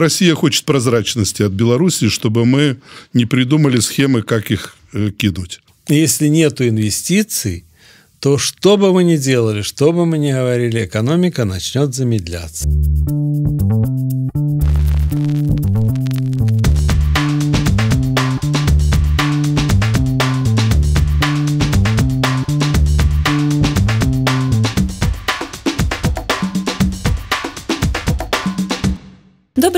Россия хочет прозрачности от Беларуси, чтобы мы не придумали схемы, как их э, кинуть. Если нет инвестиций, то что бы мы ни делали, что бы мы ни говорили, экономика начнет замедляться.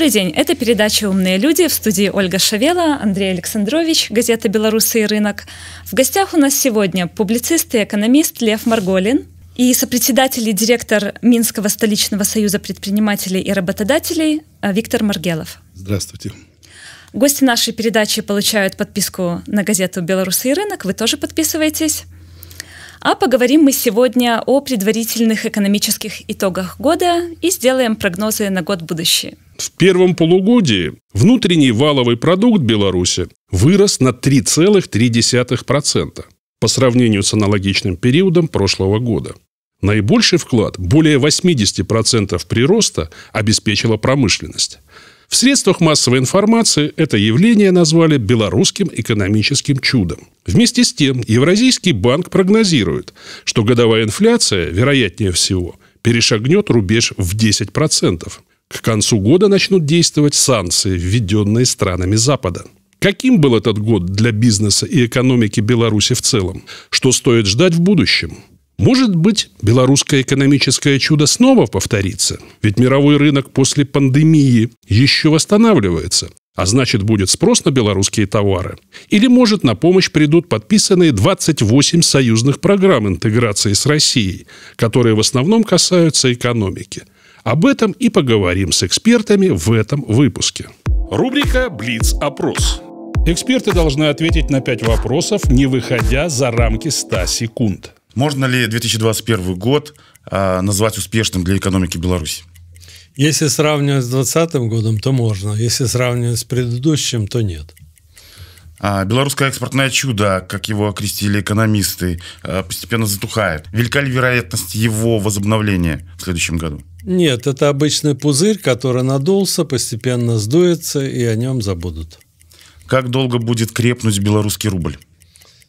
Добрый день. Это передача «Умные люди» в студии Ольга Шавела, Андрей Александрович, газета «Белорусы и рынок». В гостях у нас сегодня публицист и экономист Лев Марголин и сопредседатель и директор Минского столичного союза предпринимателей и работодателей э, Виктор Маргелов. Здравствуйте. Гости нашей передачи получают подписку на газету «Белорусы и рынок». Вы тоже подписываетесь. А поговорим мы сегодня о предварительных экономических итогах года и сделаем прогнозы на год будущий. В первом полугодии внутренний валовый продукт Беларуси вырос на 3,3% по сравнению с аналогичным периодом прошлого года. Наибольший вклад, более 80% прироста, обеспечила промышленность – в средствах массовой информации это явление назвали белорусским экономическим чудом. Вместе с тем, Евразийский банк прогнозирует, что годовая инфляция, вероятнее всего, перешагнет рубеж в 10%. К концу года начнут действовать санкции, введенные странами Запада. Каким был этот год для бизнеса и экономики Беларуси в целом? Что стоит ждать в будущем? Может быть, белорусское экономическое чудо снова повторится? Ведь мировой рынок после пандемии еще восстанавливается, а значит будет спрос на белорусские товары. Или, может, на помощь придут подписанные 28 союзных программ интеграции с Россией, которые в основном касаются экономики. Об этом и поговорим с экспертами в этом выпуске. Рубрика «Блиц-опрос». Эксперты должны ответить на пять вопросов, не выходя за рамки 100 секунд. Можно ли 2021 год э, назвать успешным для экономики Беларуси? Если сравнивать с 2020 годом, то можно. Если сравнивать с предыдущим, то нет. А белорусское экспортное чудо, как его окрестили экономисты, а, постепенно затухает. Велика ли вероятность его возобновления в следующем году? Нет, это обычный пузырь, который надулся, постепенно сдуется, и о нем забудут. Как долго будет крепнуть белорусский рубль?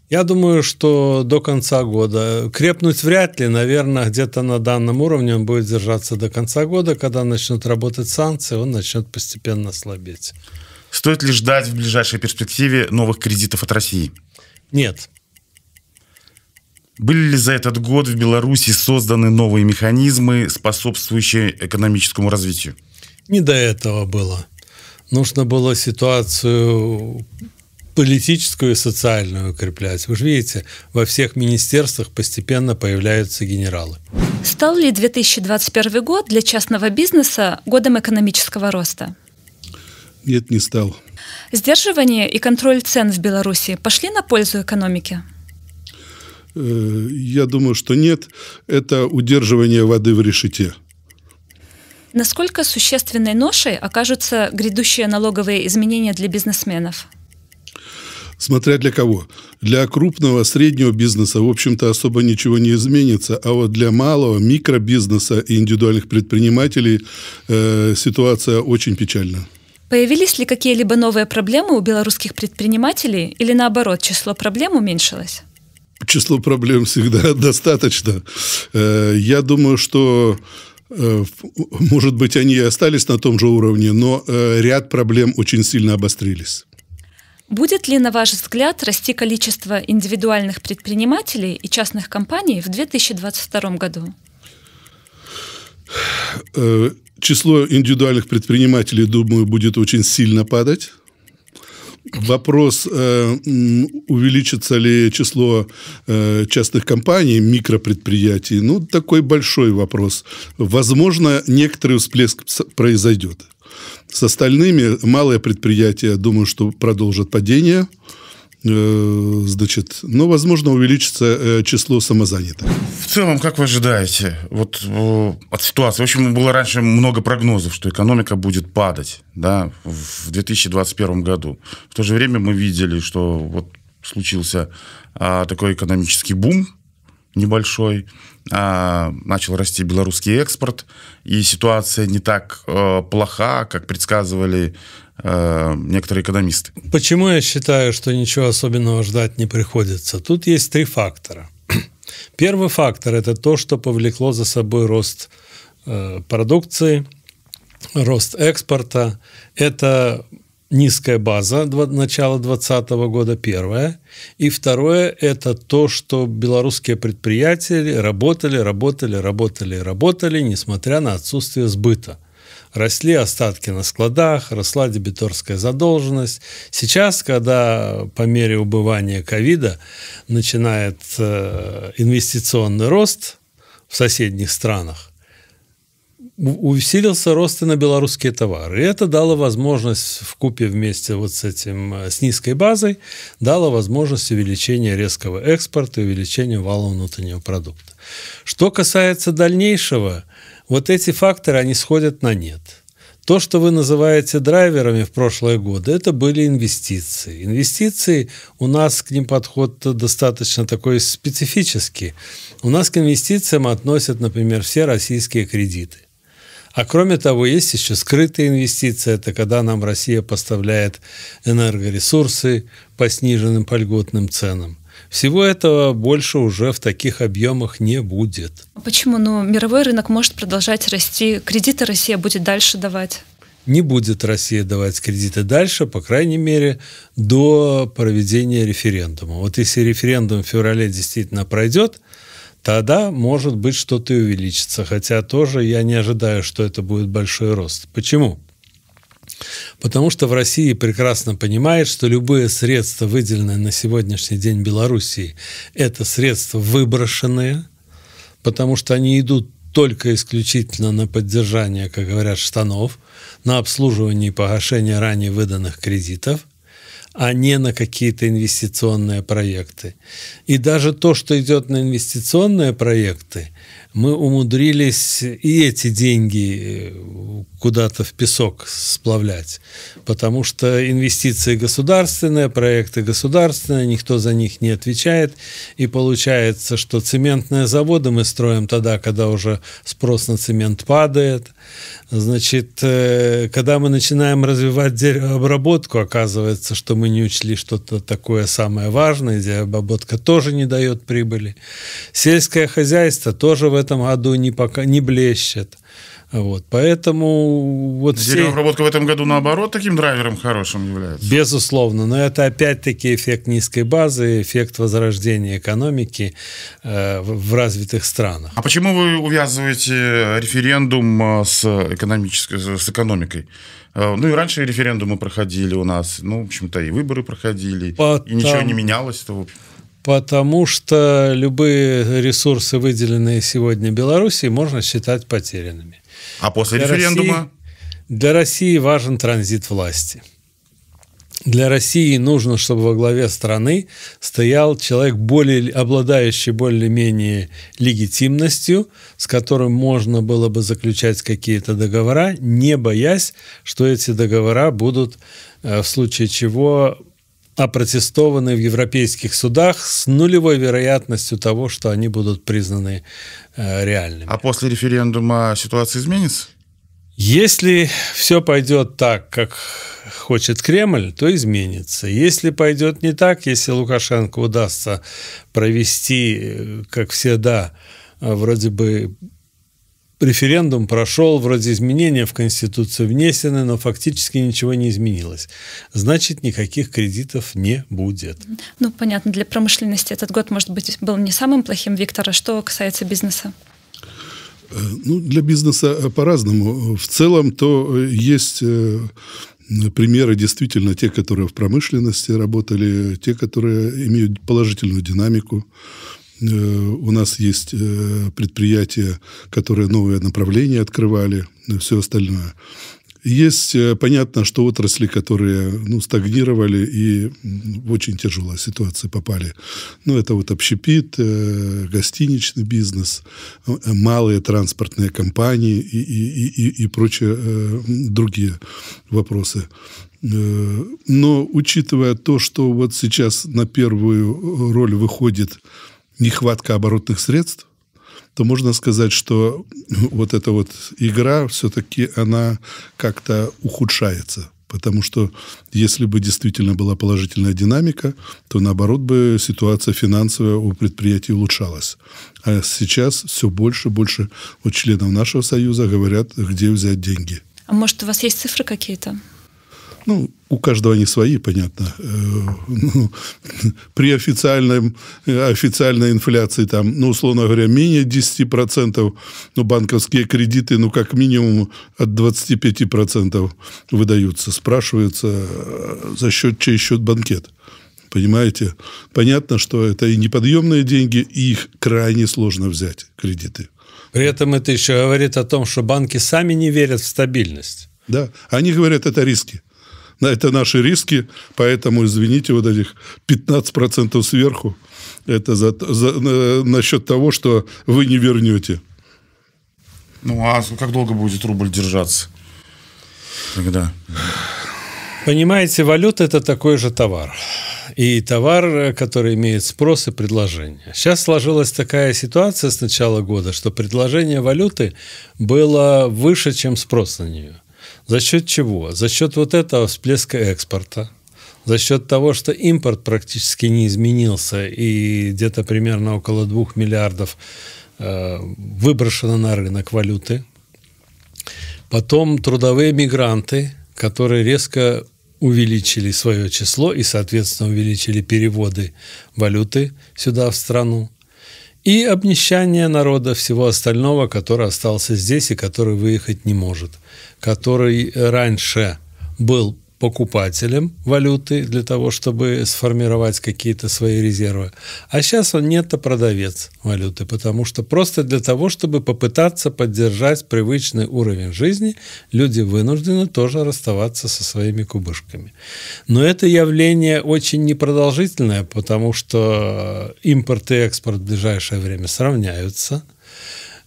Я думаю, что до конца года. Крепнуть вряд ли, наверное, где-то на данном уровне он будет держаться до конца года. Когда начнут работать санкции, он начнет постепенно слабеть. Стоит ли ждать в ближайшей перспективе новых кредитов от России? Нет. Были ли за этот год в Беларуси созданы новые механизмы, способствующие экономическому развитию? Не до этого было. Нужно было ситуацию политическую и социальную укреплять. Вы же видите, во всех министерствах постепенно появляются генералы. Стал ли 2021 год для частного бизнеса годом экономического роста? Нет, не стал. Сдерживание и контроль цен в Беларуси пошли на пользу экономике? Э, я думаю, что нет. Это удерживание воды в решете. Насколько существенной ношей окажутся грядущие налоговые изменения для бизнесменов? Смотря для кого. Для крупного, среднего бизнеса, в общем-то, особо ничего не изменится, а вот для малого, микробизнеса и индивидуальных предпринимателей э, ситуация очень печальна. Появились ли какие-либо новые проблемы у белорусских предпринимателей или наоборот, число проблем уменьшилось? Число проблем всегда достаточно. Э, я думаю, что э, может быть, они и остались на том же уровне, но э, ряд проблем очень сильно обострились. Будет ли, на ваш взгляд, расти количество индивидуальных предпринимателей и частных компаний в 2022 году? Э, число индивидуальных предпринимателей, думаю, будет очень сильно падать. Вопрос, э, увеличится ли число э, частных компаний, микропредприятий, ну, такой большой вопрос. Возможно, некоторый всплеск произойдет. С остальными малые предприятия, думаю, что продолжат падение. Э, значит, но, возможно, увеличится э, число самозанятых. В целом, как вы ожидаете вот, э, от ситуации? В общем, было раньше много прогнозов, что экономика будет падать да, в 2021 году. В то же время мы видели, что вот случился а, такой экономический бум небольшой, а, начал расти белорусский экспорт, и ситуация не так э, плоха, как предсказывали э, некоторые экономисты. Почему я считаю, что ничего особенного ждать не приходится? Тут есть три фактора. Первый фактор – это то, что повлекло за собой рост э, продукции, рост экспорта. Это низкая база начала 2020 года, первое. И второе – это то, что белорусские предприятия работали, работали, работали, работали, несмотря на отсутствие сбыта. Росли остатки на складах, росла дебиторская задолженность. Сейчас, когда по мере убывания ковида начинает э, инвестиционный рост в соседних странах, усилился рост и на белорусские товары. И это дало возможность в купе вместе вот с этим э, с низкой базой дало возможность увеличения резкого экспорта и увеличения вала внутреннего продукта. Что касается дальнейшего, вот эти факторы они сходят на нет. То, что вы называете драйверами в прошлые годы, это были инвестиции. Инвестиции у нас к ним подход достаточно такой специфический. У нас к инвестициям относят, например, все российские кредиты. А кроме того, есть еще скрытые инвестиции. Это когда нам Россия поставляет энергоресурсы по сниженным, по льготным ценам. Всего этого больше уже в таких объемах не будет. А почему? Ну, мировой рынок может продолжать расти. Кредиты Россия будет дальше давать не будет Россия давать кредиты дальше, по крайней мере, до проведения референдума. Вот если референдум в феврале действительно пройдет, тогда, может быть, что-то и увеличится. Хотя тоже я не ожидаю, что это будет большой рост. Почему? Потому что в России прекрасно понимает, что любые средства, выделенные на сегодняшний день Белоруссии, это средства выброшенные, потому что они идут только исключительно на поддержание, как говорят, штанов, на обслуживание и погашение ранее выданных кредитов, а не на какие-то инвестиционные проекты. И даже то, что идет на инвестиционные проекты, мы умудрились и эти деньги э, куда-то в песок сплавлять, потому что инвестиции государственные, проекты государственные, никто за них не отвечает, и получается, что цементные заводы мы строим тогда, когда уже спрос на цемент падает, значит, э, когда мы начинаем развивать деревообработку, оказывается, что мы не учли что-то такое самое важное, деревообработка тоже не дает прибыли, сельское хозяйство тоже в этом году не, пока, не блещет. Вот, поэтому вот Деревообработка все... в этом году, наоборот, таким драйвером хорошим является? Безусловно, но это опять-таки эффект низкой базы, эффект возрождения экономики э, в, развитых странах. А почему вы увязываете референдум э, с, экономической, с экономикой? Э, ну и раньше референдумы проходили у нас, ну, в общем-то, и выборы проходили, Потом... и ничего не менялось. -то, в общем. Потому что любые ресурсы, выделенные сегодня Белоруссии, можно считать потерянными. А после для референдума? России, для России важен транзит власти. Для России нужно, чтобы во главе страны стоял человек, более, обладающий более-менее легитимностью, с которым можно было бы заключать какие-то договора, не боясь, что эти договора будут э, в случае чего опротестованы а в европейских судах с нулевой вероятностью того, что они будут признаны э, реальными. А после референдума ситуация изменится? Если все пойдет так, как хочет Кремль, то изменится. Если пойдет не так, если Лукашенко удастся провести, э, как всегда, э, вроде бы референдум прошел, вроде изменения в Конституцию внесены, но фактически ничего не изменилось. Значит, никаких кредитов не будет. Ну, понятно, для промышленности этот год, может быть, был не самым плохим, Виктора. Что касается бизнеса? Э, ну, для бизнеса э, по-разному. В целом, то э, есть примеры действительно те, которые в промышленности работали, те, которые имеют положительную динамику. Э, у нас есть э, предприятия, которые новые направления открывали, э, все остальное. Есть, понятно, что отрасли, которые ну, стагнировали и в очень тяжелую ситуацию попали. Ну, это вот общепит, э, гостиничный бизнес, малые транспортные компании и, и, и, и прочие э, другие вопросы. но учитывая то, что вот сейчас на первую роль выходит э, нехватка оборотных средств, то можно сказать, что вот эта вот игра все-таки она как-то ухудшается. Потому что если бы действительно была положительная динамика, то наоборот бы ситуация финансовая у предприятий улучшалась. А сейчас все больше и больше вот членов нашего союза говорят, где взять деньги. А может, у вас есть цифры какие-то? Ну, у каждого они свои, понятно. Э, ну, при официальном, э, официальной инфляции, там, ну, условно говоря, менее 10%, ну, банковские кредиты, ну, как минимум от 25% выдаются. Спрашивается, э, за счет чей счет банкет. Понимаете? Понятно, что это и неподъемные деньги, и их крайне сложно взять, кредиты. При этом это еще говорит о том, что банки сами не верят в стабильность. Да, они говорят, это риски это наши риски, поэтому, извините, вот этих 15% сверху, это за, за, на э, насчет того, что вы не вернете. Ну, а как долго будет рубль держаться? Тогда. Понимаете, валюта – это такой же товар. И товар, который имеет спрос и предложение. Сейчас сложилась такая ситуация с начала года, что предложение валюты было выше, чем спрос на нее. За счет чего? За счет вот этого всплеска экспорта, за счет того, что импорт практически не изменился и где-то примерно около 2 миллиардов э, выброшено на рынок валюты. Потом трудовые мигранты, которые резко увеличили свое число и, соответственно, увеличили переводы валюты сюда, в страну и обнищание народа всего остального, который остался здесь и который выехать не может, который раньше был покупателем валюты для того, чтобы сформировать какие-то свои резервы. А сейчас он нет-то продавец валюты, потому что просто для того, чтобы попытаться поддержать привычный уровень жизни, люди вынуждены тоже расставаться со своими кубышками. Но это явление очень непродолжительное, потому что импорт и экспорт в ближайшее время сравняются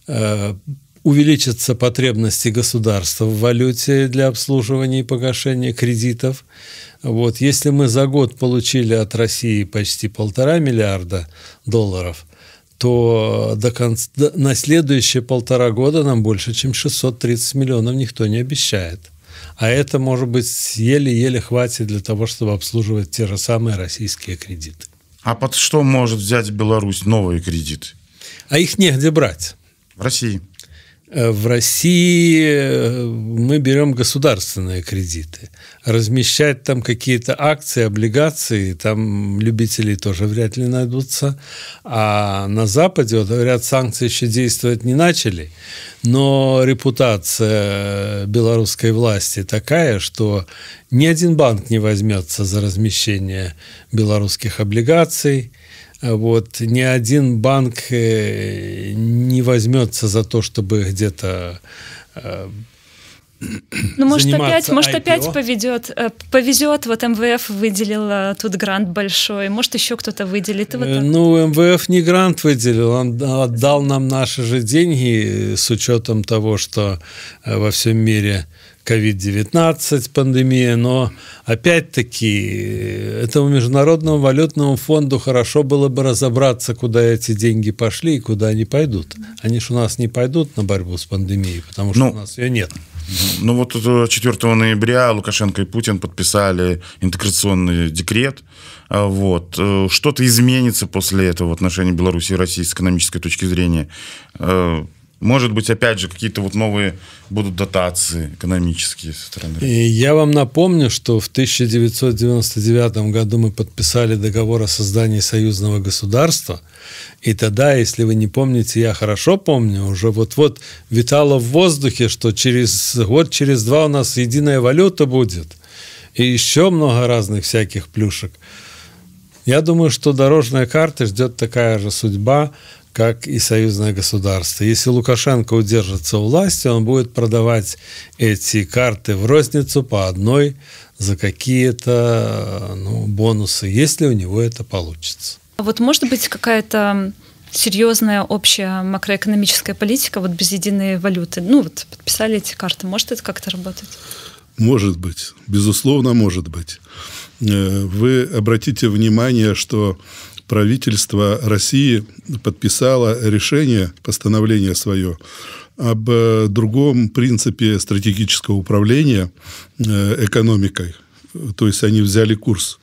э, увеличатся потребности государства в валюте для обслуживания и погашения кредитов. Вот, если мы за год получили от России почти полтора миллиарда долларов, то до конца, до, на следующие полтора года нам больше, чем 630 миллионов никто не обещает. А это, может быть, еле-еле хватит для того, чтобы обслуживать те же самые российские кредиты. А под что может взять Беларусь новые кредиты? А их негде брать. В России. Э, в России э, мы берем государственные кредиты. Размещать там какие-то акции, облигации, там любителей тоже вряд ли найдутся. А на Западе, вот говорят, санкции еще действовать не начали, но репутация белорусской власти такая, что ни один банк не возьмется за размещение белорусских облигаций, вот ни один банк э, не возьмется за то, чтобы где-то э, ну, может, опять, IPO. может, опять поведет, э, повезет, вот МВФ выделила тут грант большой, может, еще кто-то выделит. Вот ну, МВФ не грант выделил, он отдал нам наши же деньги с учетом того, что во всем мире COVID-19, пандемия, но опять-таки этому Международному валютному фонду хорошо было бы разобраться, куда эти деньги пошли и куда они пойдут. Они же у нас не пойдут на борьбу с пандемией, потому что ну, у нас ее нет. Ну вот 4 ноября Лукашенко и Путин подписали интеграционный декрет. А, вот. Э, что-то изменится после этого в отношении Беларуси и России с экономической точки зрения? Э, может быть, опять же, какие-то вот новые будут дотации экономические со стороны. И я вам напомню, что в 1999 году мы подписали договор о создании союзного государства. И тогда, если вы не помните, я хорошо помню, уже вот-вот витало в воздухе, что через год, через два у нас единая валюта будет. И еще много разных всяких плюшек. Я думаю, что дорожная карта ждет такая же судьба, как и союзное государство. Если Лукашенко удержится у власти, он будет продавать эти карты в розницу по одной за какие-то ну, бонусы, если у него это получится. А вот может быть какая-то серьезная общая макроэкономическая политика вот без единой валюты? Ну вот подписали эти карты, может это как-то работать? Может быть, безусловно, может быть. Э, вы обратите внимание, что правительство России подписало решение, постановление свое об э, другом принципе стратегического управления э, экономикой. То есть они взяли курс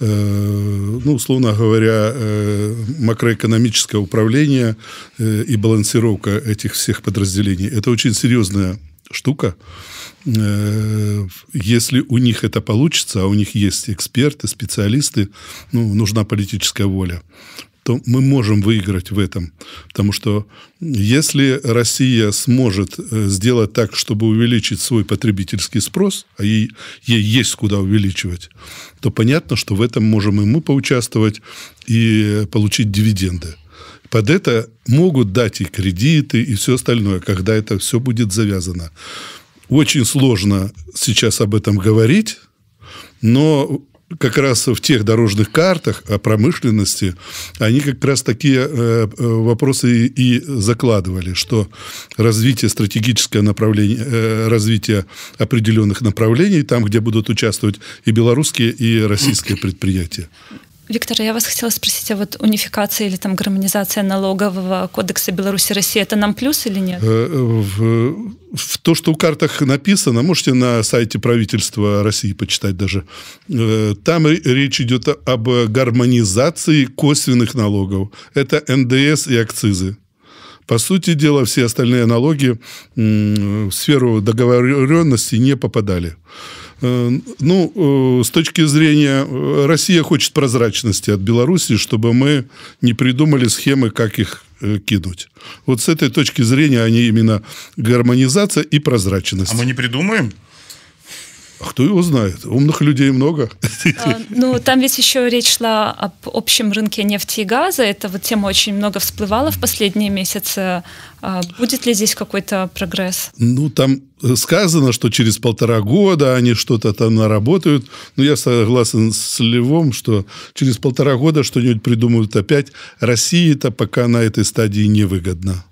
э, ну, условно говоря, макроэкономическое управление и балансировка этих всех подразделений. Это очень серьезная штука. Э, если у них это получится, а у них есть эксперты, специалисты, ну, нужна политическая воля то мы можем выиграть в этом. Потому что если Россия сможет э, сделать так, чтобы увеличить свой потребительский спрос, а ей, ей есть куда увеличивать, то понятно, что в этом можем и мы поучаствовать и получить дивиденды. Под это могут дать и кредиты, и все остальное, когда это все будет завязано. Очень сложно сейчас об этом говорить, но как раз в тех дорожных картах о промышленности, они как раз такие э, э вопросы и, и закладывали, что развитие стратегическое направление, э, развитие определенных направлений, там, где будут участвовать и белорусские, и российские предприятия. Виктор, я вас хотела спросить, а вот унификация или там гармонизация налогового кодекса Беларуси-России, это нам плюс или нет? Э, в, в то, что в картах написано, можете на сайте правительства России почитать даже, э, там речь идет об гармонизации косвенных налогов. Это НДС и акцизы. По сути дела, все остальные налоги в сферу договоренности не попадали. Э, ну, э, с точки зрения... Э, Россия хочет прозрачности от Беларуси, чтобы мы не придумали схемы, как их кинуть. Вот с этой точки зрения они именно гармонизация и прозрачность. А мы не придумаем? А кто его знает? Умных людей много. А, ну, там ведь еще речь шла об общем рынке нефти и газа. Эта вот тема очень много всплывала в последние месяцы. А будет ли здесь какой-то прогресс? Ну, там э, сказано, что через полтора года они что-то там наработают. Но я согласен с Левом, что через полтора года что-нибудь придумают опять. России-то пока на этой стадии невыгодно.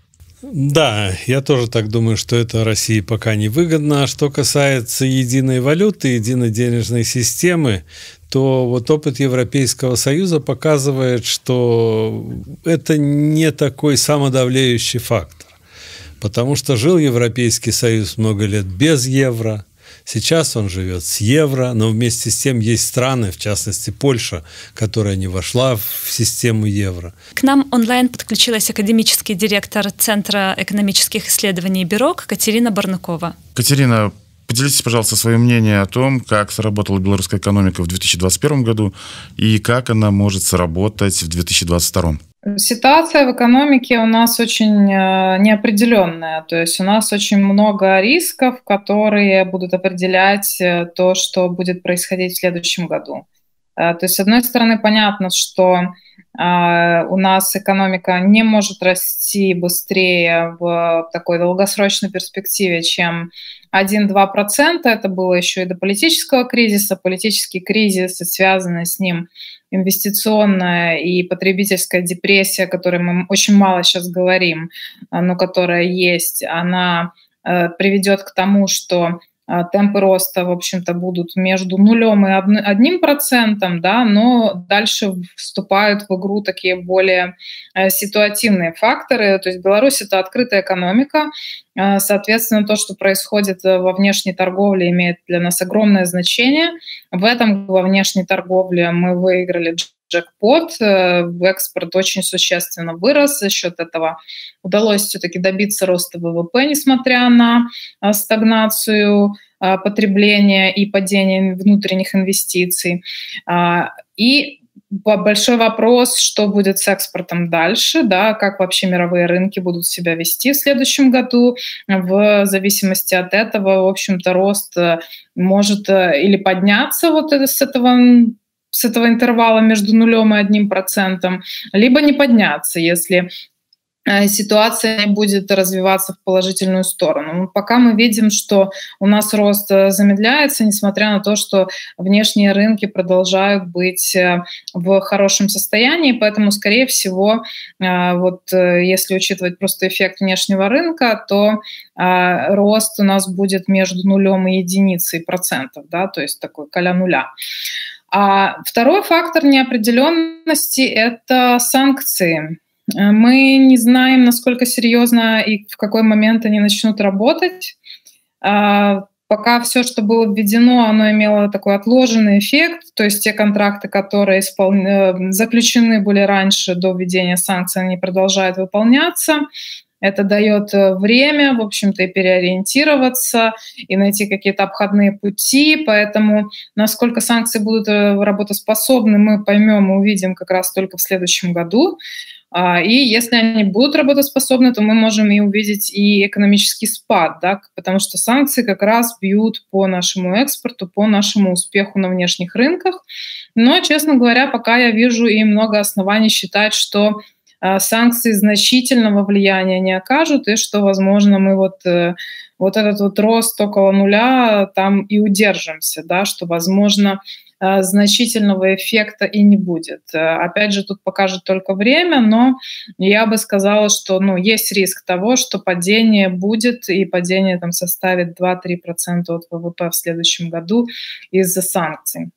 Да, я тоже так думаю, что это России пока не выгодно. А что касается единой валюты, единой денежной системы, то вот опыт Европейского Союза показывает, что это не такой самодавлеющий фактор. Потому что жил Европейский Союз много лет без евро – Сейчас он живет с евро, но вместе с тем есть страны, в частности Польша, которая не вошла в систему евро. К нам онлайн подключилась академический директор Центра экономических исследований «Бирок» Катерина Барнакова. Катерина, Поделитесь, пожалуйста, своим мнением о том, как сработала белорусская экономика в 2021 году и как она может сработать в 2022. Ситуация в экономике у нас очень э, неопределенная, то есть у нас очень много рисков, которые будут определять э, то, что будет происходить в следующем году. Э, то есть, с одной стороны, понятно, что у нас экономика не может расти быстрее в такой долгосрочной перспективе, чем 1-2%. Это было еще и до политического кризиса. Политический кризис связанный с ним инвестиционная и потребительская депрессия, о которой мы очень мало сейчас говорим, а, но которая есть, она э, приведет к тому, что а, темпы роста, в общем-то, будут между нулем и одним процентом, да, но дальше вступают в игру такие более э, ситуативные факторы. То есть Беларусь – это открытая экономика, э, соответственно, то, что происходит э, во внешней торговле, имеет для нас огромное значение. В этом во внешней торговле мы выиграли джекпот, э, экспорт очень существенно вырос, за счет этого удалось все-таки добиться роста ВВП, несмотря на э, стагнацию э, потребления и падение внутренних инвестиций. А, и большой вопрос, что будет с экспортом дальше, да, как вообще мировые рынки будут себя вести в следующем году. В зависимости от этого, в общем-то, рост может или подняться вот с этого с этого интервала между нулем и одним процентом, либо не подняться, если э, ситуация не будет развиваться в положительную сторону. Ну, пока мы видим, что у нас рост э, замедляется, несмотря на то, что внешние рынки продолжают быть э, в хорошем состоянии, поэтому, скорее всего, вот если учитывать просто эффект внешнего рынка, то рост у нас будет между нулем и единицей процентов, да, то есть такой коля нуля. А второй фактор неопределенности – это санкции. Мы не знаем, насколько серьезно и в какой момент они начнут работать. А, пока все, что было введено, оно имело такой отложенный эффект, то есть те контракты, которые испол... Э, заключены были раньше до введения санкций, они продолжают выполняться. Это дает э, время, в общем-то, и переориентироваться, и найти какие-то обходные пути. Поэтому насколько санкции будут э, работоспособны, мы поймем и увидим как раз только в следующем году. А, и если они будут работоспособны, то мы можем и увидеть и экономический спад, да, потому что санкции как раз бьют по нашему экспорту, по нашему успеху на внешних рынках. Но, честно говоря, пока я вижу и много оснований считать, что а, санкции значительного влияния не окажут, и что, возможно, мы вот, э, вот этот вот рост около нуля там и удержимся, да, что, возможно, а, значительного эффекта и не будет. Э, опять же, тут покажет только время, но я бы сказала, что ну, есть риск того, что падение будет, и падение там составит 2-3% от ВВП в следующем году из-за санкций.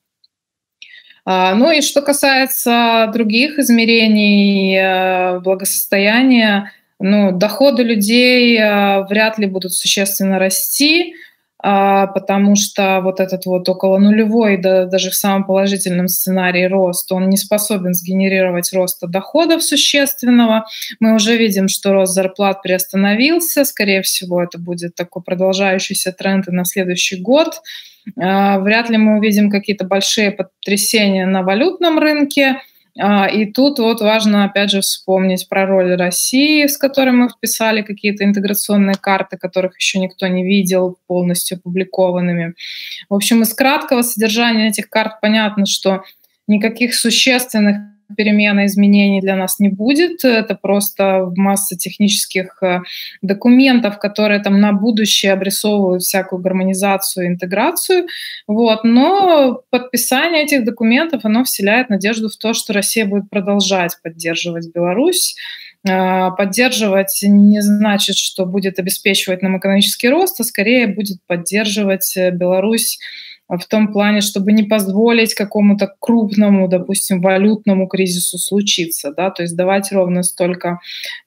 А, ну и что касается других измерений э, благосостояния, ну, доходы людей э, вряд ли будут существенно расти, а, потому что вот этот вот около нулевой, да, даже в самом положительном сценарии рост, он не способен сгенерировать роста доходов существенного. Мы уже видим, что рост зарплат приостановился. Скорее всего, это будет такой продолжающийся тренд и на следующий год. А, вряд ли мы увидим какие-то большие потрясения на валютном рынке. А, и тут вот важно, опять же, вспомнить про роль России, с которой мы вписали какие-то интеграционные карты, которых еще никто не видел полностью опубликованными. В общем, из краткого содержания этих карт понятно, что никаких существенных перемены изменений для нас не будет. Это просто масса технических э, документов, которые там на будущее обрисовывают всякую гармонизацию, интеграцию. Вот. Но подписание этих документов, оно вселяет надежду в то, что Россия будет продолжать поддерживать Беларусь а, поддерживать не значит, что будет обеспечивать нам экономический рост, а скорее будет поддерживать э, Беларусь в том плане, чтобы не позволить какому-то крупному, допустим, валютному кризису случиться, да, то есть давать ровно столько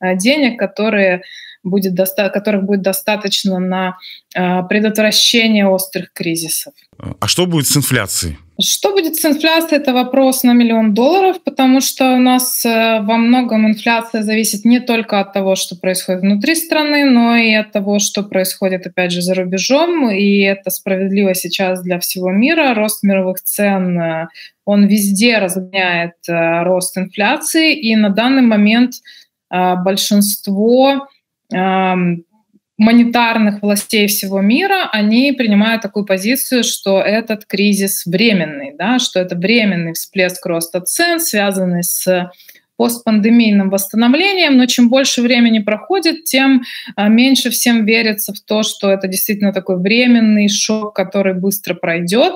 э, денег, которые будет доста- которых будет достаточно на э, предотвращение острых кризисов. А что будет с инфляцией? Что будет с инфляцией, это вопрос на миллион долларов, потому что у нас э, во многом инфляция зависит не только от того, что происходит внутри страны, но и от того, что происходит, опять же, за рубежом. И это справедливо сейчас для всего мира. Рост мировых цен, э, он везде разгоняет э, рост инфляции. И на данный момент большинство Эм, монетарных властей всего мира, они принимают такую позицию, что этот кризис временный, да, что это временный всплеск роста цен, связанный с постпандемийным восстановлением, но чем больше времени проходит, тем а, меньше всем верится в то, что это действительно такой временный шок, который быстро пройдет.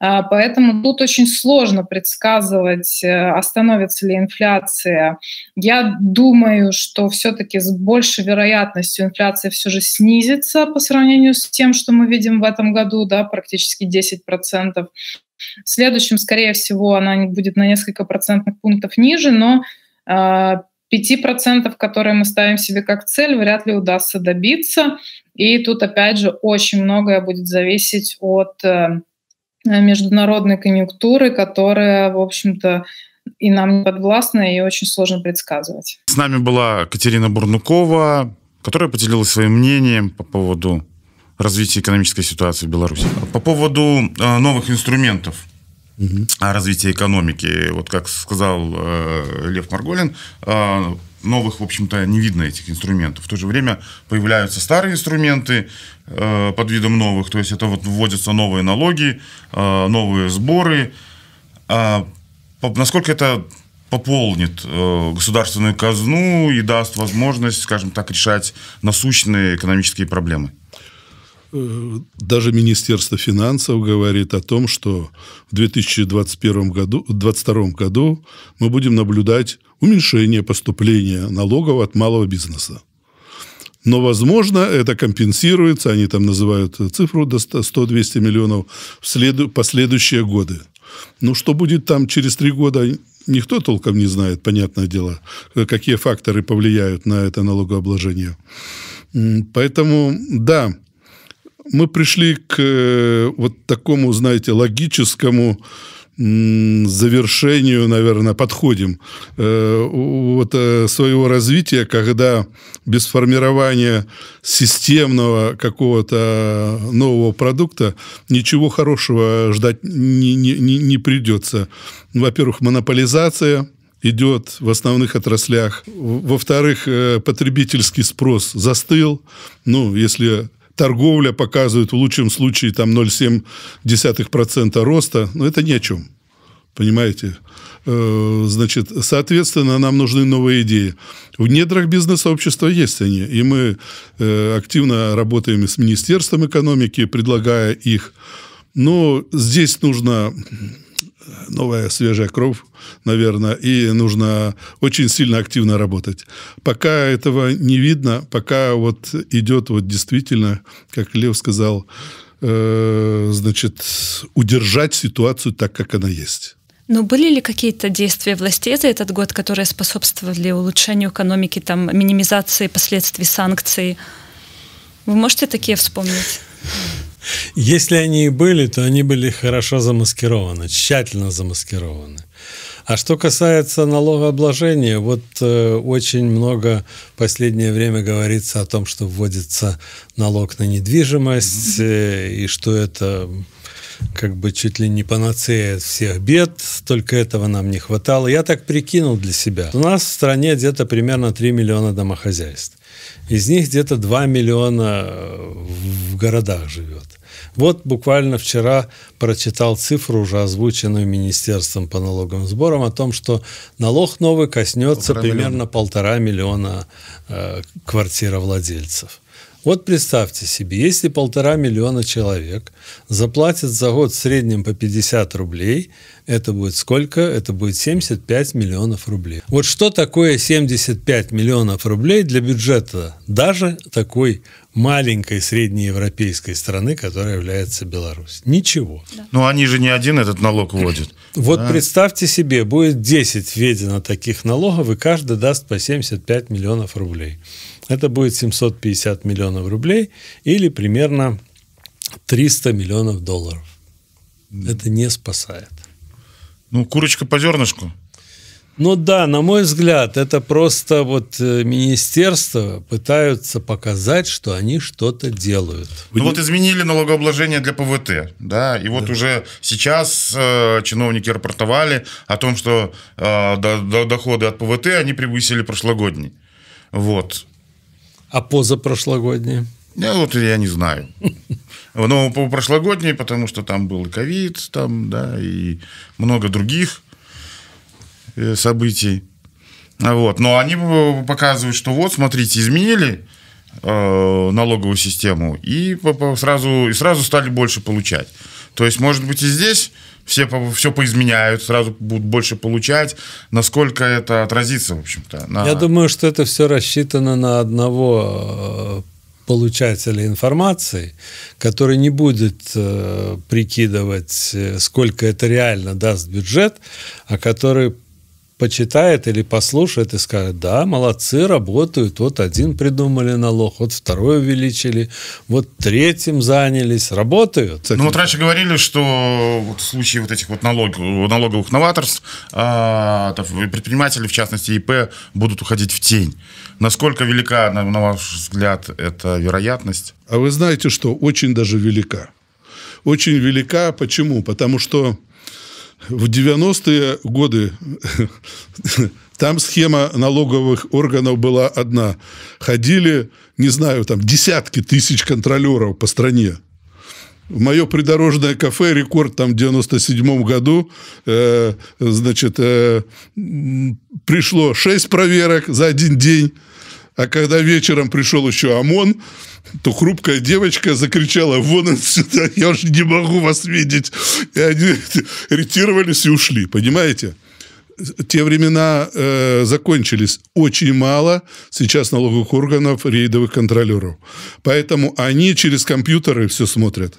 А, поэтому тут очень сложно предсказывать, э, остановится ли инфляция. Я думаю, что все-таки с большей вероятностью инфляция все же снизится по сравнению с тем, что мы видим в этом году, да, практически 10%. В следующем, скорее всего, она будет на несколько процентных пунктов ниже, но 5%, а, которые мы ставим себе как цель, вряд ли удастся добиться. И тут, опять же, очень многое будет зависеть от э, международной конъюнктуры, которая, в общем-то, и нам не подвластна, и очень сложно предсказывать. С нами была Катерина Бурнукова, которая поделилась своим мнением по поводу развития экономической ситуации в Беларуси. По поводу э, новых инструментов – о развитии экономики. Вот как сказал э, Лев Марголин, э, новых, в общем-то, не видно этих инструментов. В то же время появляются старые инструменты э, под видом новых, то есть это вот вводятся новые налоги, э, новые сборы. А, по, насколько это пополнит э, государственную казну и даст возможность, скажем так, решать насущные экономические проблемы? Э, даже Министерство финансов говорит о том, что в 2021 году, 2022 году мы будем наблюдать уменьшение поступления налогов от малого бизнеса. Но, возможно, это компенсируется, они там называют цифру до 100-200 миллионов в следу, последующие годы. Ну, что будет там через три года, никто толком не знает, понятное дело, какие факторы повлияют на это налогообложение. Поэтому, да, мы пришли к э, вот такому, знаете, логическому завершению, наверное, подходим э, вот э, своего развития, когда без формирования системного какого-то нового продукта ничего хорошего ждать не, не, не придется. Во-первых, монополизация идет в основных отраслях. Во-вторых, потребительский спрос застыл. Ну, если торговля показывает в лучшем случае там 0,7% роста, но это ни о чем. Понимаете? Э, значит, соответственно, нам нужны новые идеи. В недрах бизнес-сообщества есть они, и мы э, активно работаем с Министерством экономики, предлагая их. Но здесь нужно новая свежая кровь, наверное, и нужно очень сильно активно работать. Пока этого не видно, пока вот идет вот действительно, как Лев сказал, э, значит, удержать ситуацию так, как она есть. Но были ли какие-то действия властей за этот год, которые способствовали улучшению экономики, там, минимизации последствий санкций? Вы можете такие вспомнить? Если они и были, то они были хорошо замаскированы, тщательно замаскированы. А что касается налогообложения, вот э, очень много в последнее время говорится о том, что вводится налог на недвижимость, э, и что это как бы чуть ли не панацея от всех бед, только этого нам не хватало. Я так прикинул для себя. У нас в стране где-то примерно 3 миллиона домохозяйств. Из них где-то 2 миллиона э, в городах живет. Вот буквально вчера прочитал цифру, уже озвученную Министерством по налоговым сборам, о том, что налог новый коснется примерно полтора миллиона э, квартировладельцев. Вот представьте себе, если полтора миллиона человек заплатят за год в среднем по 50 рублей, это будет сколько? Это будет 75 миллионов рублей. Вот что такое 75 миллионов рублей для бюджета даже такой маленькой среднеевропейской страны, которая является Беларусь? Ничего. Да. Но ну, они же не один этот налог вводят. Вот да. представьте себе, будет 10 введено таких налогов, и каждый даст по 75 миллионов рублей. Это будет 750 миллионов рублей или примерно 300 миллионов долларов. Это не спасает. Ну, курочка по зернышку. Ну да, на мой взгляд, это просто вот э, министерство пытаются показать, что они что-то делают. Ну вот изменили налогообложение для ПВТ, да, и вот да. уже сейчас э, чиновники рапортовали о том, что э, до, до, доходы от ПВТ они превысили прошлогодний. Вот. А позапрошлогодние? Я, вот я не знаю. Но прошлогодние, потому что там был ковид, там, да, и много других э, событий. А вот. Но они э, показывают, что вот, смотрите, изменили э, налоговую систему и сразу, и сразу стали больше получать. То есть, может быть, и здесь все, все поизменяют, сразу будут больше получать. Насколько это отразится, в общем-то? На... Я думаю, что это все рассчитано на одного э, получателя информации, который не будет э, прикидывать, э, сколько это реально даст бюджет, а который почитает или послушает и скажет, да, молодцы, работают, вот один придумали налог, вот второй увеличили, вот третьим занялись, работают. Ну вот раньше говорили, что вот в случае вот этих вот налог, налоговых новаторств а, предприниматели, в частности ИП, будут уходить в тень. Насколько велика, на, на ваш взгляд, эта вероятность? А вы знаете, что очень даже велика. Очень велика. Почему? Потому что в 90-е годы там схема налоговых органов была одна. Ходили, не знаю, там десятки тысяч контролеров по стране. В мое придорожное кафе рекорд там в 97 году, э, значит, э, пришло 6 проверок за один день. А когда вечером пришел еще ОМОН, то хрупкая девочка закричала, вон отсюда, я уже не могу вас видеть. И они ретировались и ушли, понимаете? те времена э, закончились. Очень мало сейчас налоговых органов, рейдовых контролеров. Поэтому они через компьютеры все смотрят.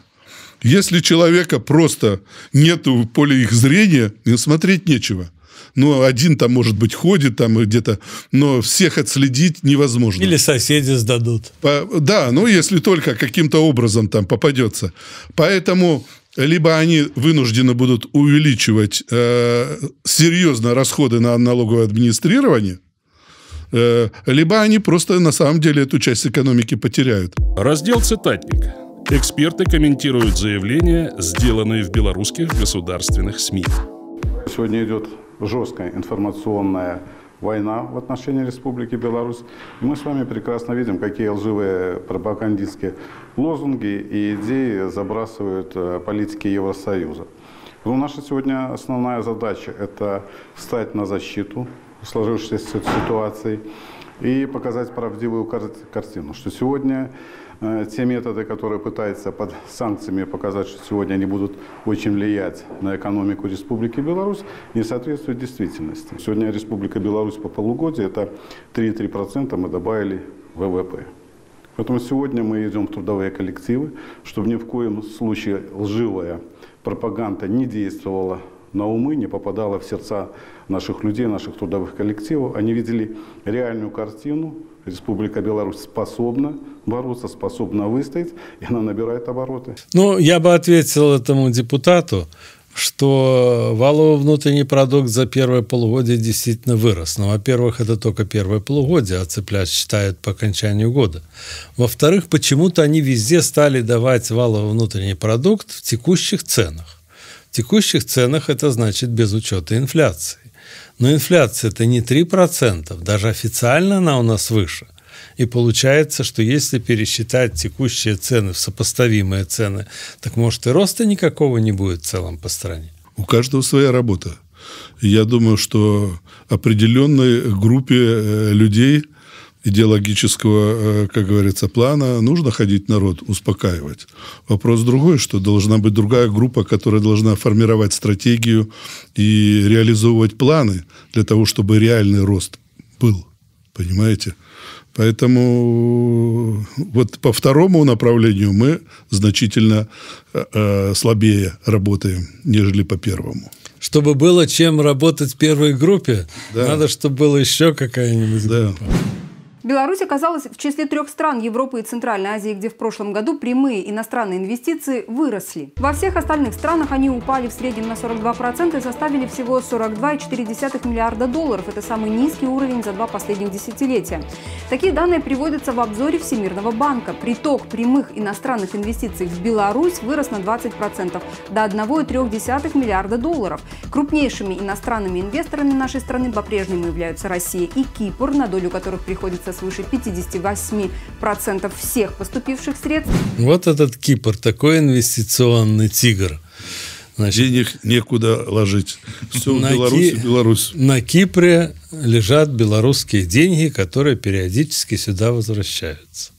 Если человека просто нету в поле их зрения, им смотреть нечего. Ну, один там, может быть, ходит там где-то, но всех отследить невозможно. Или соседи сдадут. По, да, ну, если только каким-то образом там попадется. Поэтому либо они вынуждены будут увеличивать э, серьезно расходы на налоговое администрирование, э, либо они просто на самом деле эту часть экономики потеряют. Раздел «Цитатник». Эксперты комментируют заявления, сделанные в белорусских государственных СМИ. Сегодня идет жесткая информационная война в отношении Республики Беларусь. И мы с вами прекрасно видим, какие лживые пропагандистские лозунги и идеи забрасывают э, политики Евросоюза. Но ну, наша сегодня основная задача – это встать на защиту сложившейся ситуации и показать правдивую картину, что сегодня Э, те методы, которые пытаются под санкциями показать, что сегодня они будут очень влиять на экономику Республики Беларусь, не соответствуют действительности. Сегодня Республика Беларусь по полугодию – это 3,3% мы добавили ВВП. Поэтому сегодня мы идем в трудовые коллективы, чтобы ни в коем случае лживая пропаганда не действовала на умы, не попадала в сердца наших людей, наших трудовых коллективов. Они видели реальную картину, Республика Беларусь способна бороться, способна выстоять, и она набирает обороты. Ну, я бы ответил этому депутату, что валовый внутренний продукт за первое полугодие действительно вырос. Но, ну, во-первых, это только первое полугодие, а цыплят считают по окончанию года. Во-вторых, почему-то они везде стали давать валовый внутренний продукт в текущих ценах. В текущих ценах это значит без учета инфляции. Но инфляция это не 3%, даже официально она у нас выше. И получается, что если пересчитать текущие цены в сопоставимые цены, так может и роста никакого не будет в целом по стране. У каждого своя работа. Я думаю, что определенной группе э, людей – идеологического, э, как говорится, плана нужно ходить народ, успокаивать. Вопрос другой, что должна быть другая группа, которая должна формировать стратегию и реализовывать планы для того, чтобы реальный рост был. Понимаете? Поэтому вот по второму направлению мы значительно э, э слабее работаем, нежели по первому чтобы было чем работать в первой группе, да. надо, чтобы было еще какая-нибудь да. группа. Беларусь оказалась в числе трех стран Европы и Центральной Азии, где в прошлом году прямые иностранные инвестиции выросли. Во всех остальных странах они упали в среднем на 42% и составили всего 42,4 миллиарда долларов. Это самый низкий уровень за два последних десятилетия. Такие данные приводятся в обзоре Всемирного банка. Приток прямых иностранных инвестиций в Беларусь вырос на 20% до 1,3 миллиарда долларов. Крупнейшими иностранными инвесторами нашей страны по-прежнему являются Россия и Кипр, на долю которых приходится свыше 58% всех поступивших средств. Вот этот Кипр, такой инвестиционный тигр. Значит, Денег некуда ложить. Все на в Беларуси, Ки... Беларусь. На Кипре лежат белорусские деньги, которые периодически сюда возвращаются.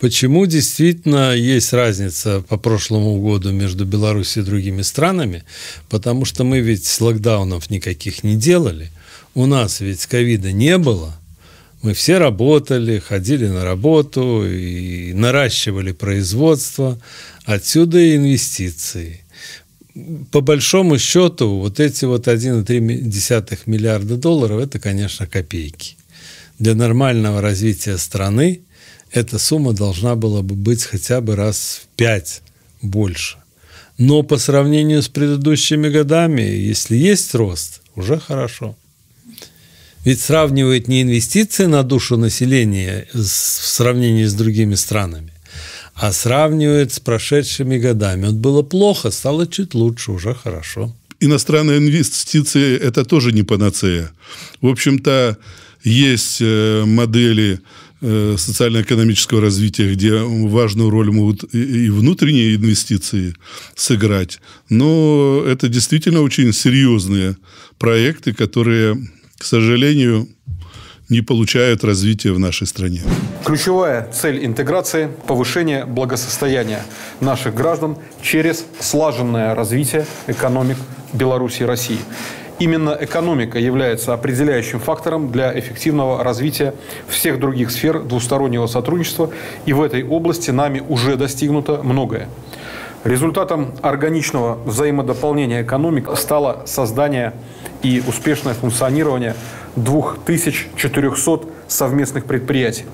Почему действительно есть разница по прошлому году между Беларусью и другими странами? Потому что мы ведь с локдаунов никаких не делали. У нас ведь ковида не было. Мы все работали, ходили на работу и наращивали производство. Отсюда и инвестиции. По большому счету, вот эти вот 1,3 миллиарда долларов – это, конечно, копейки. Для нормального развития страны эта сумма должна была бы быть хотя бы раз в пять больше. Но по сравнению с предыдущими годами, если есть рост, уже хорошо ведь сравнивает не инвестиции на душу населения в сравнении с другими странами, а сравнивает с прошедшими годами. Вот было плохо, стало чуть лучше, уже хорошо. Иностранные инвестиции – это тоже не панацея. В общем-то, есть э, модели э, социально-экономического развития, где важную роль могут и внутренние инвестиции сыграть. Но это действительно очень серьезные проекты, которые к сожалению, не получают развития в нашей стране. Ключевая цель интеграции – повышение благосостояния наших граждан через слаженное развитие экономик Беларуси и России. Именно экономика является определяющим фактором для эффективного развития всех других сфер двустороннего сотрудничества, и в этой области нами уже достигнуто многое. Результатом органичного взаимодополнения экономик стало создание и успешное функционирование 2400 совместных предприятий.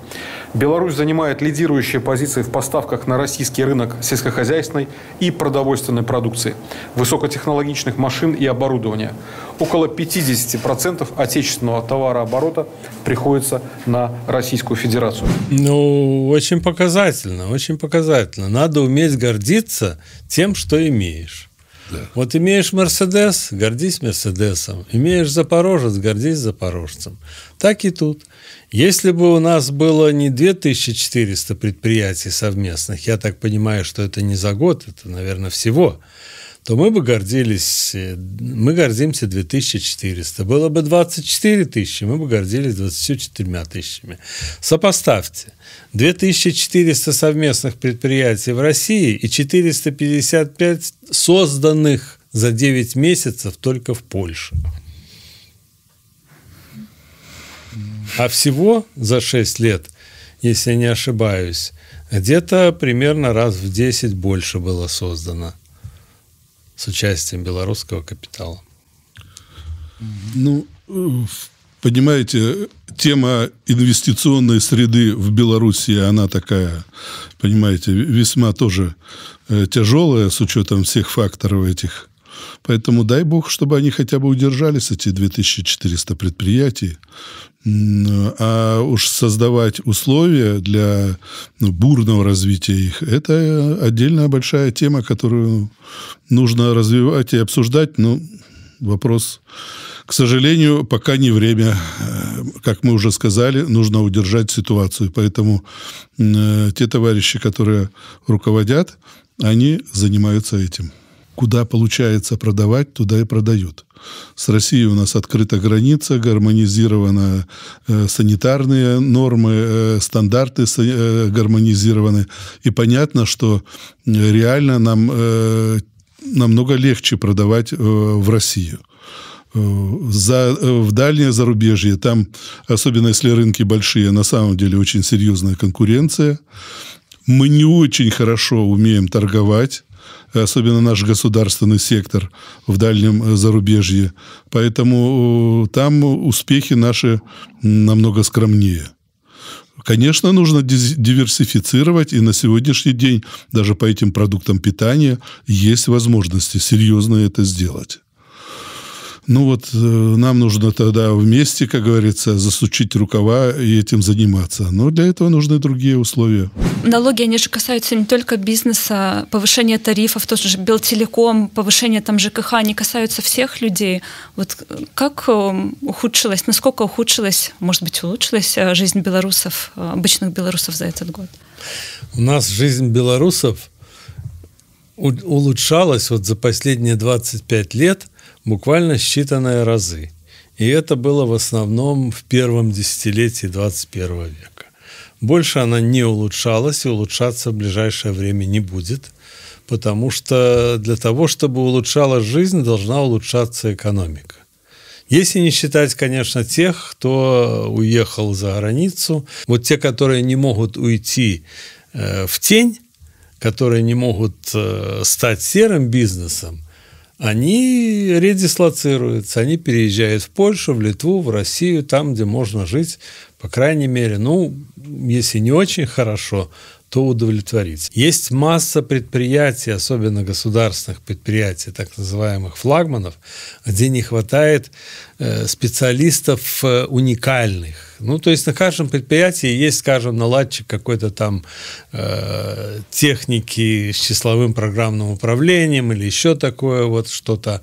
Беларусь занимает лидирующие позиции в поставках на российский рынок сельскохозяйственной и продовольственной продукции, высокотехнологичных машин и оборудования. Около 50% отечественного товарооборота приходится на Российскую Федерацию. Ну, очень показательно, очень показательно. Надо уметь гордиться тем, что имеешь. Да. Вот имеешь Мерседес, гордись Мерседесом. Имеешь Запорожец, гордись Запорожцем. Так и тут. Если бы у нас было не 2400 предприятий совместных, я так понимаю, что это не за год, это, наверное, всего – то мы бы гордились, э, мы гордимся 2400. Было бы 24 тысячи, мы бы гордились 24 тысячами. Сопоставьте. 2400 совместных предприятий в России и 455 созданных за 9 месяцев только в Польше. А всего за 6 лет, если я не ошибаюсь, где-то примерно раз в 10 больше было создано с участием белорусского капитала? Ну, понимаете, тема инвестиционной среды в Беларуси, она такая, понимаете, весьма тоже э, тяжелая с учетом всех факторов этих Поэтому дай бог, чтобы они хотя бы удержались, эти 2400 предприятий. А уж создавать условия для ну, бурного развития их, это отдельная большая тема, которую нужно развивать и обсуждать. Но ну, вопрос, к сожалению, пока не время. Э, как мы уже сказали, нужно удержать ситуацию. Поэтому э, те товарищи, которые руководят, они занимаются этим куда получается продавать, туда и продают. С Россией у нас открыта граница, гармонизированы э, санитарные нормы, э, стандарты э, гармонизированы. И понятно, что э, реально нам э, намного легче продавать э, в Россию э, за, э, в дальнее зарубежье, там, особенно если рынки большие, на самом деле очень серьезная конкуренция. Мы не очень хорошо умеем торговать. Э, особенно наш государственный сектор в дальнем э, зарубежье. Поэтому э, там успехи наши намного скромнее. Конечно, нужно диверсифицировать, и на сегодняшний день даже по этим продуктам питания есть возможности серьезно это сделать. Ну вот нам нужно тогда вместе, как говорится, засучить рукава и этим заниматься. Но для этого нужны другие условия налоги, они же касаются не только бизнеса, повышение тарифов, тоже же Белтелеком, повышение там ЖКХ, они касаются всех людей. Вот как э, ухудшилась, насколько ухудшилась, может быть, улучшилась э, жизнь белорусов, э, обычных белорусов за этот год? У нас жизнь белорусов улучшалась вот за последние 25 лет буквально считанные разы. И это было в основном в первом десятилетии 21 века. Больше она не улучшалась и улучшаться в ближайшее время не будет, потому что для того, чтобы улучшалась жизнь, должна улучшаться экономика. Если не считать, конечно, тех, кто уехал за границу, вот те, которые не могут уйти э, в тень, которые не могут э, стать серым бизнесом, они редислоцируются, они переезжают в Польшу, в Литву, в Россию, там, где можно жить, по крайней мере, ну, если не очень хорошо, то удовлетворить. Есть масса предприятий, особенно государственных предприятий, так называемых флагманов, где не хватает э, специалистов э, уникальных. Ну, то есть на каждом предприятии есть, скажем, наладчик какой-то там э, техники с числовым программным управлением или еще такое вот что-то,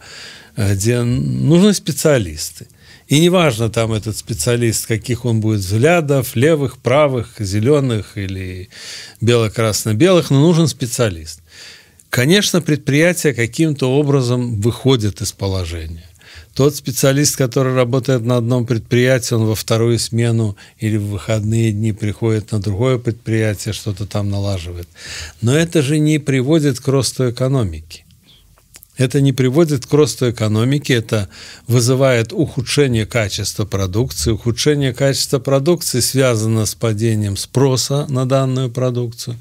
э, где нужны специалисты. И неважно, там этот специалист, каких он будет взглядов, левых, правых, зеленых или бело-красно-белых, но нужен специалист. Конечно, предприятие каким-то образом выходит из положения. Тот специалист, который работает на одном предприятии, он во вторую смену или в выходные дни приходит на другое предприятие, что-то там налаживает. Но это же не приводит к росту экономики. Это не приводит к росту экономики, это вызывает ухудшение качества продукции. Ухудшение качества продукции связано с падением спроса на данную продукцию.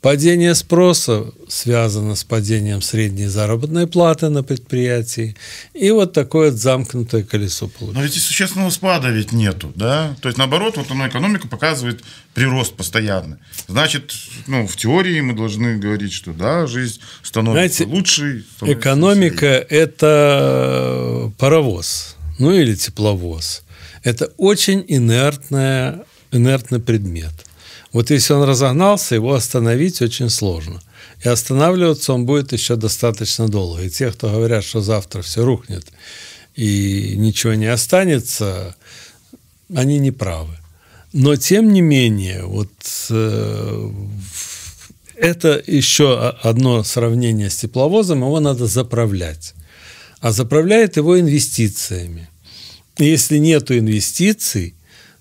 Падение спроса связано с падением средней заработной платы на предприятии. И вот такое замкнутое колесо получается. Но ведь и существенного спада ведь нету, да? То есть, наоборот, вот она экономика показывает прирост постоянно. Значит, ну, в теории мы должны говорить, что да, жизнь становится Знаете, лучшей. Становится Экономика – это э, паровоз, ну или тепловоз. Это очень инертная, инертный предмет. Вот если он разогнался, его остановить очень сложно. И останавливаться он будет еще достаточно долго. И те, кто говорят, что завтра все рухнет и ничего не останется, они не правы. Но тем не менее, вот э, это еще одно сравнение с тепловозом, его надо заправлять. А заправляет его инвестициями. И если нет инвестиций,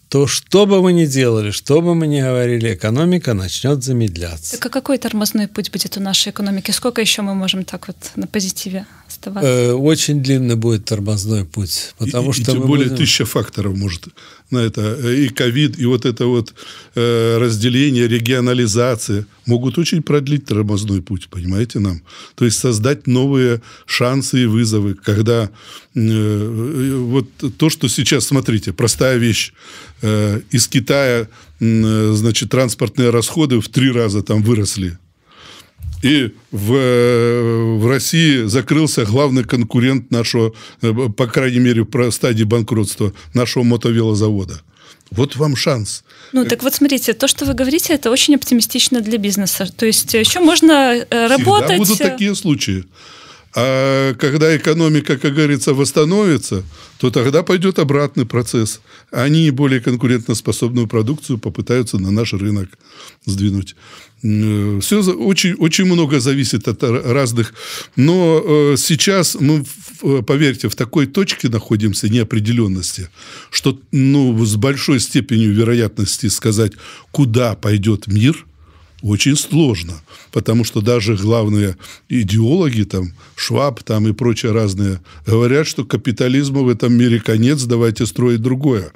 то что бы мы ни делали, что бы мы ни говорили, экономика начнет замедляться. Так а какой тормозной путь будет у нашей экономики? Сколько еще мы можем так вот на позитиве оставаться? Э, очень длинный будет тормозной путь, потому и, что и тем более будем... тысяча факторов может на это, э, и ковид, и вот это вот э, разделение, регионализация могут очень продлить тормозной путь, понимаете, нам. То есть создать новые шансы и вызовы, когда э, э, вот то, что сейчас, смотрите, простая вещь, э, из Китая, э, значит, транспортные расходы в три раза там выросли и в, э, в России закрылся главный конкурент нашего, э, по крайней мере, в стадии банкротства нашего мотовелозавода. Вот вам шанс. Ну, так вот смотрите, то, что вы говорите, это очень оптимистично для бизнеса. То есть э, еще можно работать... Всегда будут такие случаи. А когда экономика, как говорится, восстановится, то тогда пойдет обратный процесс. Они более конкурентоспособную продукцию попытаются на наш рынок сдвинуть. Все очень, очень много зависит от разных. Но э, сейчас мы, поверьте, в такой точке находимся неопределенности, что ну, с большой степенью вероятности сказать, куда пойдет мир – очень сложно, потому что даже главные идеологи, там, Шваб там и прочие разные, говорят, что капитализму в этом мире конец, давайте строить другое.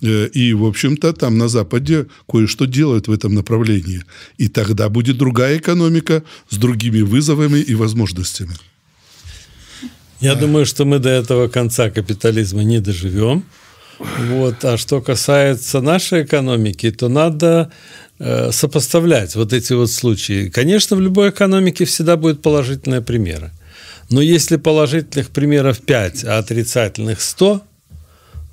Э, и, в общем-то, там на Западе кое-что делают в этом направлении. И тогда будет другая экономика с другими вызовами и возможностями. Я думаю, что мы до этого конца капитализма не доживем. Вот. А что касается нашей экономики, то надо Э, сопоставлять вот эти вот случаи. Конечно, в любой экономике всегда будут положительные примеры. Но если положительных примеров 5, а отрицательных 100,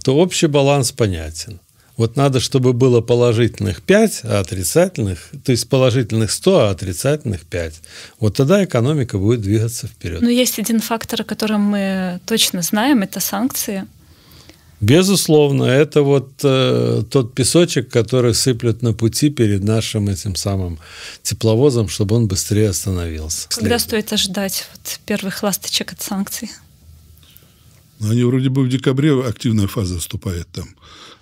то общий баланс понятен. Вот надо, чтобы было положительных 5, а отрицательных, то есть положительных 100, а отрицательных 5. Вот тогда экономика будет двигаться вперед. Но есть один фактор, о котором мы точно знаем, это санкции – Безусловно, это вот э, тот песочек, который сыплют на пути перед нашим этим самым тепловозом, чтобы он быстрее остановился. Когда стоит ожидать вот первых ласточек от санкций? Ну, они вроде бы в декабре активная фаза вступает там.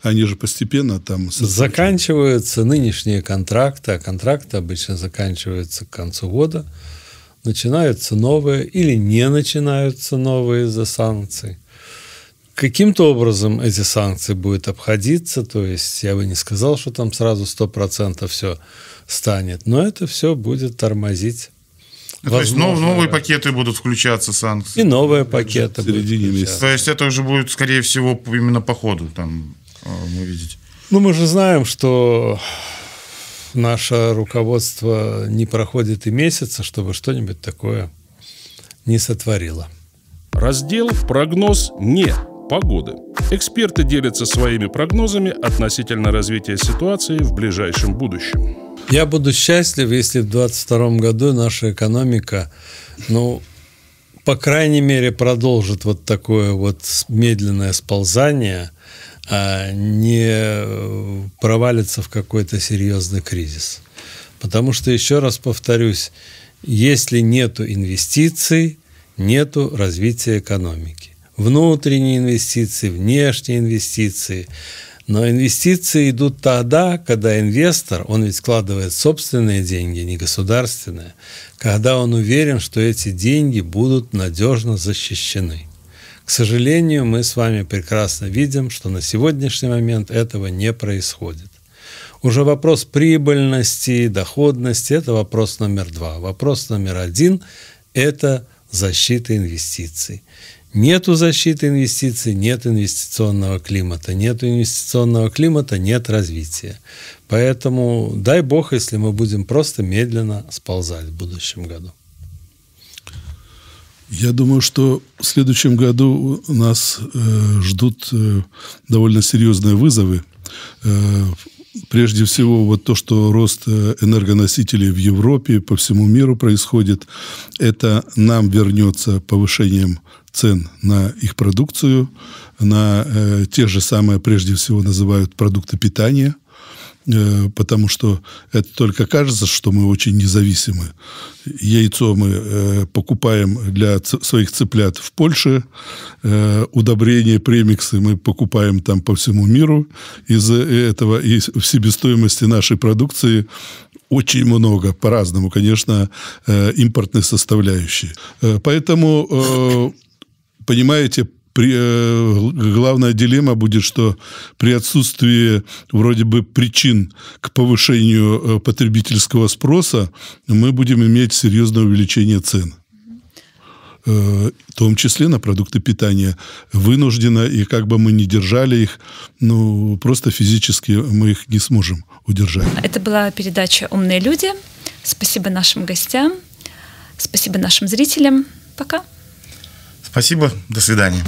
Они же постепенно там... Заканчиваются нынешние контракты, а контракты обычно заканчиваются к концу года. Начинаются новые или не начинаются новые из-за санкций каким-то образом эти санкции будет обходиться, то есть я бы не сказал, что там сразу 100% все станет, но это все будет тормозить. А то есть нов, новые пакеты будут включаться санкции. И новые пакеты. Середине месяца. То есть это уже будет, скорее всего, именно по ходу там а, мы видите. Ну мы же знаем, что наше руководство не проходит и месяца, чтобы что-нибудь такое не сотворило. Раздел в прогноз нет погоды. Эксперты делятся своими прогнозами относительно развития ситуации в ближайшем будущем. Я буду счастлив, если в 2022 году наша экономика, ну, по крайней мере, продолжит вот такое вот медленное сползание, а не провалится в какой-то серьезный кризис. Потому что, еще раз повторюсь, если нет инвестиций, нет развития экономики внутренние инвестиции, внешние инвестиции. Но инвестиции идут тогда, когда инвестор, он ведь вкладывает собственные деньги, не государственные, когда он уверен, что эти деньги будут надежно защищены. К сожалению, мы с вами прекрасно видим, что на сегодняшний момент этого не происходит. Уже вопрос прибыльности доходности – это вопрос номер два. Вопрос номер один – это защита инвестиций. Нету защиты инвестиций, нет инвестиционного климата. Нет инвестиционного климата, нет развития. Поэтому дай бог, если мы будем просто медленно сползать в будущем году. Я думаю, что в следующем году нас э, ждут э, довольно серьезные вызовы. Э, прежде всего, вот то, что рост э, энергоносителей в Европе, по всему миру происходит, это нам вернется повышением цен на их продукцию, на э, те же самые, прежде всего, называют продукты питания, э, потому что это только кажется, что мы очень независимы. Яйцо мы э, покупаем для ц- своих цыплят в Польше, э, удобрения, премиксы мы покупаем там по всему миру. Из за этого и в себестоимости нашей продукции очень много, по-разному, конечно, э, импортной составляющей. Э, поэтому э, понимаете, при, э, главная дилемма будет, что при отсутствии вроде бы причин к повышению э, потребительского спроса мы будем иметь серьезное увеличение цен э, в том числе на продукты питания, вынуждено, и как бы мы ни держали их, ну, просто физически мы их не сможем удержать. Это была передача «Умные люди». Спасибо нашим гостям, спасибо нашим зрителям. Пока. Спасибо, до свидания.